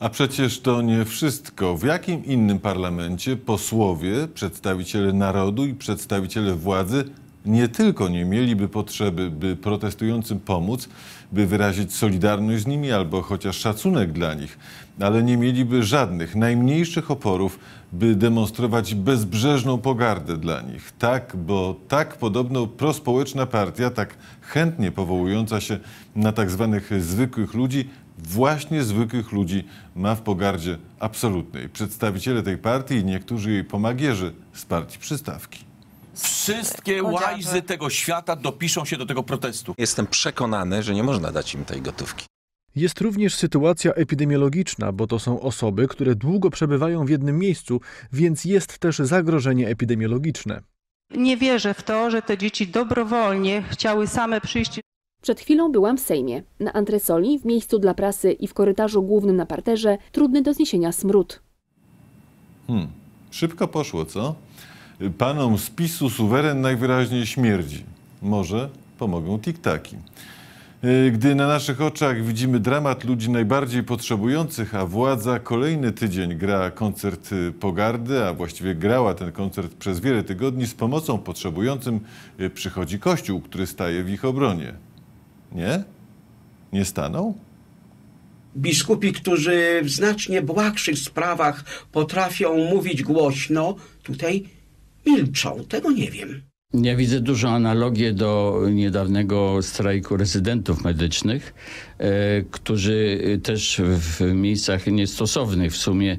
A przecież to nie wszystko. W jakim innym parlamencie posłowie, przedstawiciele narodu i przedstawiciele władzy nie tylko nie mieliby potrzeby, by protestującym pomóc, by wyrazić solidarność z nimi albo chociaż szacunek dla nich, ale nie mieliby żadnych, najmniejszych oporów, by demonstrować bezbrzeżną pogardę dla nich. Tak, bo tak podobno prospołeczna partia, tak chętnie powołująca się na tak zwanych zwykłych ludzi, właśnie zwykłych ludzi ma w pogardzie absolutnej. Przedstawiciele tej partii i niektórzy jej pomagierzy z partii przystawki. Wszystkie łajzy tego świata dopiszą się do tego protestu. Jestem przekonany, że nie można dać im tej gotówki. Jest również sytuacja epidemiologiczna, bo to są osoby, które długo przebywają w jednym miejscu, więc jest też zagrożenie epidemiologiczne. Nie wierzę w to, że te dzieci dobrowolnie chciały same przyjść przed chwilą byłam w Sejmie. Na antresoli, w miejscu dla prasy i w korytarzu głównym na parterze trudny do zniesienia smród. Hmm, szybko poszło, co? Panom z PiSu suweren najwyraźniej śmierdzi. Może pomogą tiktaki. Y, gdy na naszych oczach widzimy dramat ludzi najbardziej potrzebujących, a władza kolejny tydzień gra koncert y, pogardy, a właściwie grała ten koncert przez wiele tygodni, z pomocą potrzebującym y, przychodzi Kościół, który staje w ich obronie. Nie? Nie stanął? Biskupi, którzy w znacznie błahszych sprawach potrafią mówić głośno, tutaj milczą. Tego nie wiem. Ja widzę dużą analogię do niedawnego strajku rezydentów medycznych, e, którzy też w miejscach niestosownych w sumie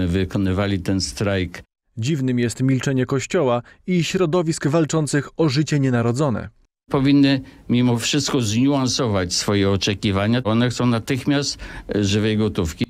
e, wykonywali ten strajk. Dziwnym jest milczenie Kościoła i środowisk walczących o życie nienarodzone powinny mimo wszystko zniuansować swoje oczekiwania. One chcą natychmiast żywej gotówki.